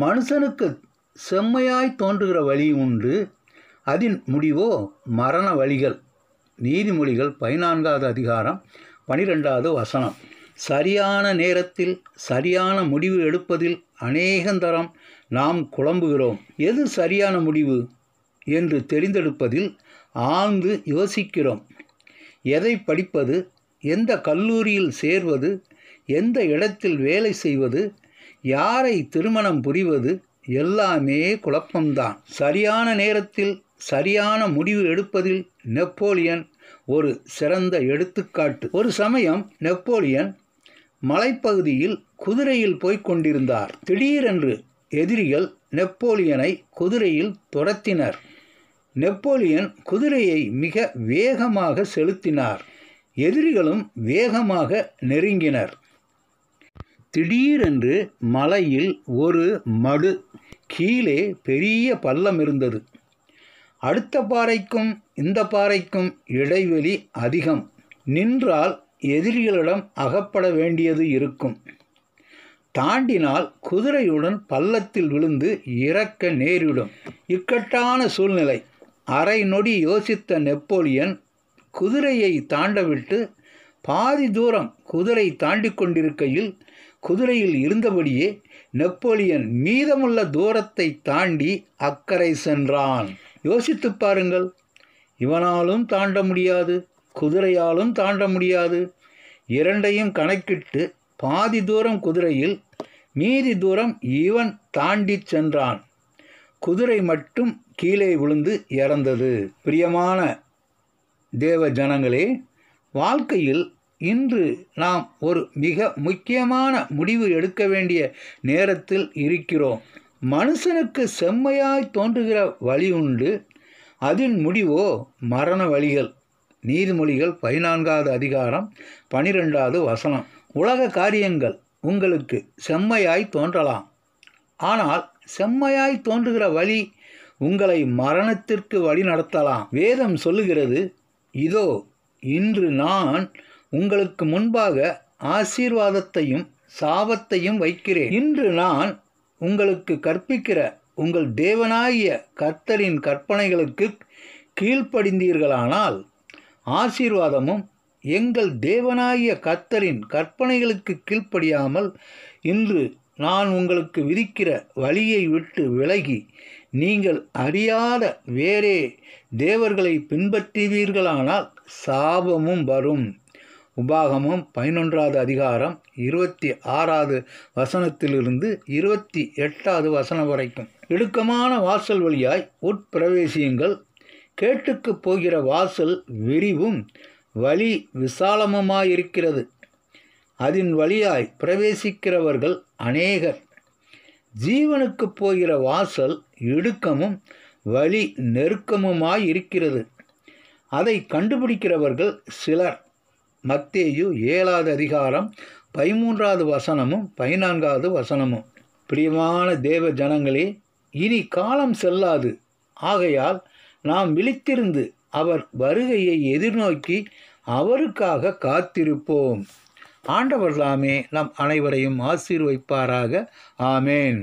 மனுஷனுக்கு செம்மையாய் தோன்றுகிற வழி உண்டு அதன் முடிவோ மரண வழிகள் நீதிமொழிகள் பதினான்காவது அதிகாரம் பனிரெண்டாவது வசனம் சரியான நேரத்தில் சரியான முடிவு எடுப்பதில் அநேகந்தரம் நாம் குழம்புகிறோம் எது சரியான முடிவு என்று தெரிந்தெடுப்பதில் ஆழ்ந்து யோசிக்கிறோம் எதை படிப்பது எந்த கல்லூரியில் சேர்வது எந்த இடத்தில் வேலை செய்வது யாரை திருமணம் புரிவது எல்லாமே குழப்பம்தான் சரியான நேரத்தில் சரியான முடிவு எடுப்பதில் நெப்போலியன் ஒரு சிறந்த எடுத்துக்காட்டு ஒரு சமயம் நெப்போலியன் மலைப்பகுதியில் குதிரையில் போய்க் கொண்டிருந்தார் திடீரென்று எதிரிகள் நெப்போலியனை குதிரையில் துரத்தினர் நெப்போலியன் குதிரையை மிக வேகமாக செலுத்தினார் எதிரிகளும் வேகமாக நெருங்கினர் திடீரென்று மலையில் ஒரு மடு கீழே பெரிய பள்ளம் இருந்தது அடுத்த பாறைக்கும் இந்த பாறைக்கும் இடைவெளி அதிகம் நின்றால் எதிரிகளிடம் அகப்பட வேண்டியது இருக்கும் தாண்டினால் குதிரையுடன் பள்ளத்தில் விழுந்து இறக்க நேரிடும் இக்கட்டான சூழ்நிலை அரை நொடி யோசித்த நெப்போலியன் குதிரையை தாண்டவிட்டு பாதி தூரம் குதிரை தாண்டி கொண்டிருக்கையில் குதிரையில் இருந்தபடியே நெப்போலியன் மீதமுள்ள தூரத்தை தாண்டி அக்கறை சென்றான் யோசித்து பாருங்கள் இவனாலும் தாண்ட முடியாது குதிரையாலும் தாண்ட முடியாது இரண்டையும் கணக்கிட்டு பாதி தூரம் குதிரையில் மீதி தூரம் இவன் தாண்டி சென்றான் குதிரை மட்டும் கீழே விழுந்து இறந்தது பிரியமான தேவ ஜனங்களே வாழ்க்கையில் இன்று நாம் ஒரு மிக முக்கியமான முடிவு எடுக்க வேண்டிய நேரத்தில் இருக்கிறோம் மனுஷனுக்கு செம்மையாய் தோன்றுகிற வழி உண்டு அதன் முடிவோ மரண வழிகள் நீதிமொழிகள் பதினான்காவது அதிகாரம் பனிரெண்டாவது வசனம் உலக காரியங்கள் உங்களுக்கு செம்மையாய் தோன்றலாம் ஆனால் செம்மையாய் தோன்றுகிற வழி உங்களை மரணத்திற்கு வழி நடத்தலாம் வேதம் சொல்லுகிறது இதோ இன்று நான் உங்களுக்கு முன்பாக ஆசீர்வாதத்தையும் சாபத்தையும் வைக்கிறேன் இன்று நான் உங்களுக்கு கற்பிக்கிற உங்கள் தேவனாகிய கர்த்தரின் கற்பனைகளுக்கு கீழ்ப்படிந்தீர்களானால் ஆசீர்வாதமும் எங்கள் தேவனாகிய கர்த்தரின் கற்பனைகளுக்கு கீழ்ப்படியாமல் இன்று நான் உங்களுக்கு விதிக்கிற வழியை விட்டு விலகி நீங்கள் அறியாத வேறே தேவர்களை பின்பற்றுவீர்களானால் சாபமும் வரும் உபாகமும் பதினொன்றாவது அதிகாரம் இருபத்தி ஆறாவது வசனத்திலிருந்து இருபத்தி எட்டாவது வசனம் வரைக்கும் இடுக்கமான வாசல் வழியாய் உட்பிரவேசியுங்கள் கேட்டுக்கு போகிற வாசல் விரிவும் வழி விசாலமுமாயிருக்கிறது அதன் வழியாய் பிரவேசிக்கிறவர்கள் அநேகர் ஜீவனுக்கு போகிற வாசல் இடுக்கமும் வழி நெருக்கமுமாய் இருக்கிறது அதை கண்டுபிடிக்கிறவர்கள் சிலர் மத்தேயு ஏழாவது அதிகாரம் பதிமூன்றாவது வசனமும் பதினான்காவது வசனமும் பிரியமான தேவ ஜனங்களே இனி காலம் செல்லாது ஆகையால் நாம் விழித்திருந்து அவர் வருகையை எதிர்நோக்கி அவருக்காக காத்திருப்போம் ஆண்டவர்களாமே நம் அனைவரையும் ஆசீர்வைப்பாராக ஆமேன்